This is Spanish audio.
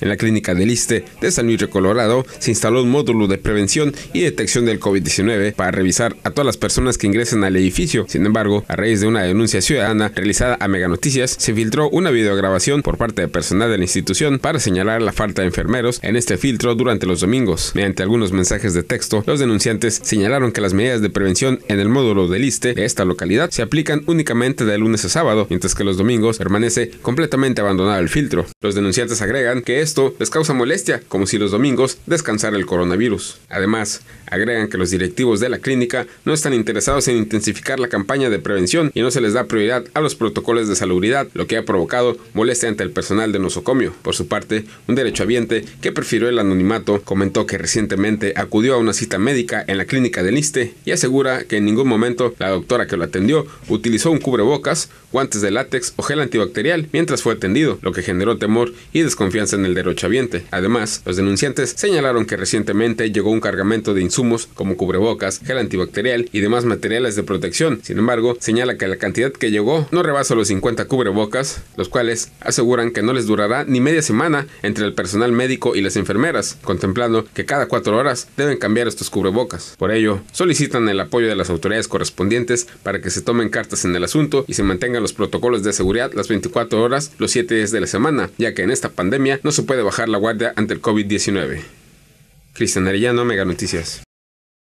En la clínica del ISTE de San Luis de Colorado se instaló un módulo de prevención y detección del COVID-19 para revisar a todas las personas que ingresen al edificio. Sin embargo, a raíz de una denuncia ciudadana realizada a Meganoticias, se filtró una videograbación por parte de personal de la institución para señalar la falta de enfermeros en este filtro durante los domingos. Mediante algunos mensajes de texto, los denunciantes señalaron que las medidas de prevención en el módulo del Liste de esta localidad se aplican únicamente de lunes a sábado, mientras que los domingos permanece completamente abandonado el filtro. Los denunciantes agregan que es esto les causa molestia, como si los domingos descansara el coronavirus. Además, agregan que los directivos de la clínica no están interesados en intensificar la campaña de prevención y no se les da prioridad a los protocolos de salubridad, lo que ha provocado molestia ante el personal de nosocomio. Por su parte, un derechohabiente que prefirió el anonimato comentó que recientemente acudió a una cita médica en la clínica del ISTE y asegura que en ningún momento la doctora que lo atendió utilizó un cubrebocas, guantes de látex o gel antibacterial mientras fue atendido, lo que generó temor y desconfianza en el derechohabiente. Además, los denunciantes señalaron que recientemente llegó un cargamento de insumos como cubrebocas, gel antibacterial y demás materiales de protección. Sin embargo, señala que la cantidad que llegó no rebasa los 50 cubrebocas, los cuales aseguran que no les durará ni media semana entre el personal médico y las enfermeras, contemplando que cada cuatro horas deben cambiar estos cubrebocas. Por ello, solicitan el apoyo de las autoridades correspondientes para que se tomen cartas en el asunto y se mantengan los protocolos de seguridad las 24 horas, los 7 días de la semana, ya que en esta pandemia no se puede bajar la guardia ante el COVID-19. Cristian Arellano, Mega Noticias.